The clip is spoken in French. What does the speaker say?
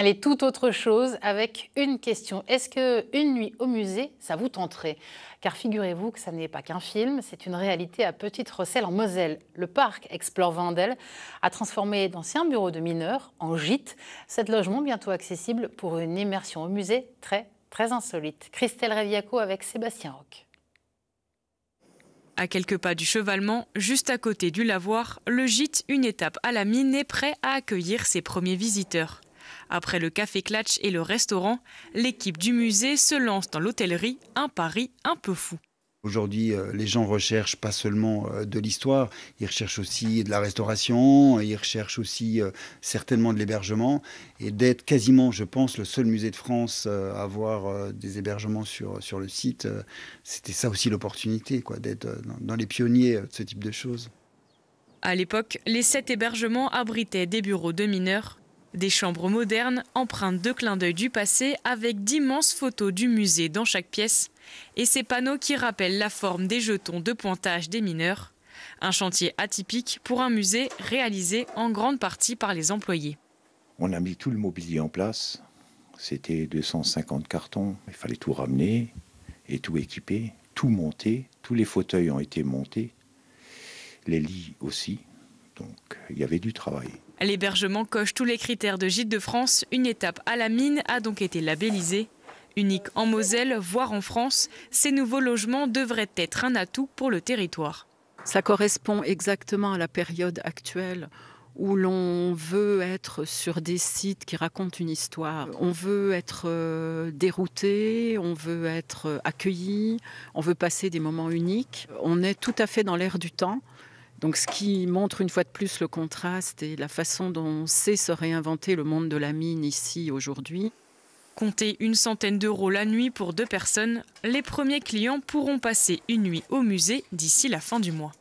Elle est tout autre chose avec une question. Est-ce que une nuit au musée, ça vous tenterait Car figurez-vous que ça n'est pas qu'un film, c'est une réalité à Petite Recelle en Moselle. Le parc Explore Vandel a transformé d'anciens bureaux de mineurs en gîte. Cet logement bientôt accessible pour une immersion au musée très très insolite. Christelle Reviaco avec Sébastien Roch. À quelques pas du chevalement, juste à côté du lavoir, le gîte, une étape à la mine, est prêt à accueillir ses premiers visiteurs. Après le café Clatch et le restaurant, l'équipe du musée se lance dans l'hôtellerie, un pari un peu fou. Aujourd'hui, euh, les gens recherchent pas seulement euh, de l'histoire, ils recherchent aussi de la restauration, ils recherchent aussi euh, certainement de l'hébergement. Et d'être quasiment, je pense, le seul musée de France à avoir des hébergements sur, le site, c'était ça aussi l'opportunité, quoi, d'être dans les pionniers de ce type de choses. À l'époque, les sept hébergements abritaient des bureaux de mineurs, des chambres modernes, empreintes de clins d'œil du passé, avec d'immenses photos du musée dans chaque pièce, et ces panneaux qui rappellent la forme des jetons de pointage des mineurs. Un chantier atypique pour un musée réalisé en grande partie par les employés. On a mis tout le mobilier en place. C'était 250 cartons. Il fallait tout ramener et tout équiper, tout monter. Tous les fauteuils ont été montés. Les lits aussi. Donc euh, il y avait du travail. L'hébergement coche tous les critères de Gîte de France. Une étape à la mine a donc été labellisée. Unique en Moselle, voire en France, ces nouveaux logements devraient être un atout pour le territoire. Ça correspond exactement à la période actuelle où l'on veut être sur des sites qui racontent une histoire. On veut être euh, dérouté, on veut être euh, accueilli, on veut passer des moments uniques. On est tout à fait dans l'air du temps. Donc, ce qui montre une fois de plus le contraste et la façon dont on sait se réinventer le monde de la mine ici aujourd'hui. Compter une centaine d'euros la nuit pour deux personnes. Les premiers clients pourront passer une nuit au musée d'ici la fin du mois.